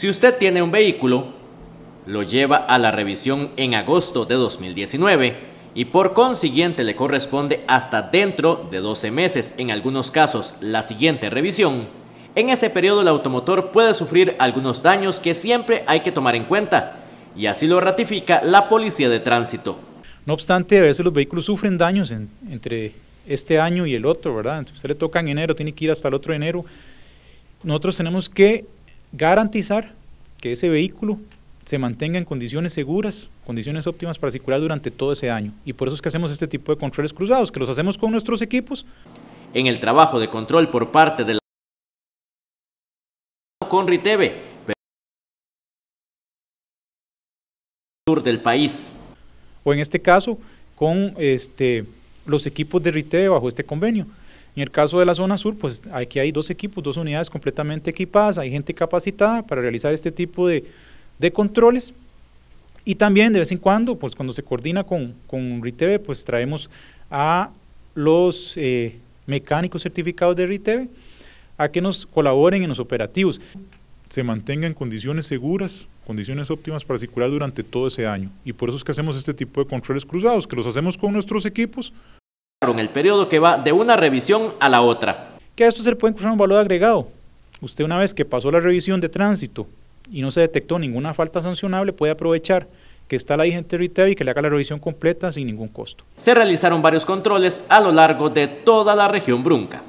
Si usted tiene un vehículo, lo lleva a la revisión en agosto de 2019 y por consiguiente le corresponde hasta dentro de 12 meses, en algunos casos, la siguiente revisión, en ese periodo el automotor puede sufrir algunos daños que siempre hay que tomar en cuenta y así lo ratifica la Policía de Tránsito. No obstante, a veces los vehículos sufren daños entre este año y el otro, ¿verdad? Entonces, usted le toca en enero, tiene que ir hasta el otro enero. Nosotros tenemos que garantizar que ese vehículo se mantenga en condiciones seguras, condiciones óptimas para circular durante todo ese año. Y por eso es que hacemos este tipo de controles cruzados, que los hacemos con nuestros equipos. En el trabajo de control por parte de la Conriteve, pero... sur del país. O en este caso, con este, los equipos de Riteve bajo este convenio. En el caso de la zona sur, pues aquí hay dos equipos, dos unidades completamente equipadas, hay gente capacitada para realizar este tipo de, de controles. Y también de vez en cuando, pues cuando se coordina con, con RITV, pues traemos a los eh, mecánicos certificados de RITV a que nos colaboren en los operativos. Se mantenga en condiciones seguras, condiciones óptimas para circular durante todo ese año. Y por eso es que hacemos este tipo de controles cruzados, que los hacemos con nuestros equipos, en el periodo que va de una revisión a la otra. Que a esto se puede incluir un valor agregado. Usted una vez que pasó la revisión de tránsito y no se detectó ninguna falta sancionable, puede aprovechar que está la vigente RITEV y que le haga la revisión completa sin ningún costo. Se realizaron varios controles a lo largo de toda la región Brunca.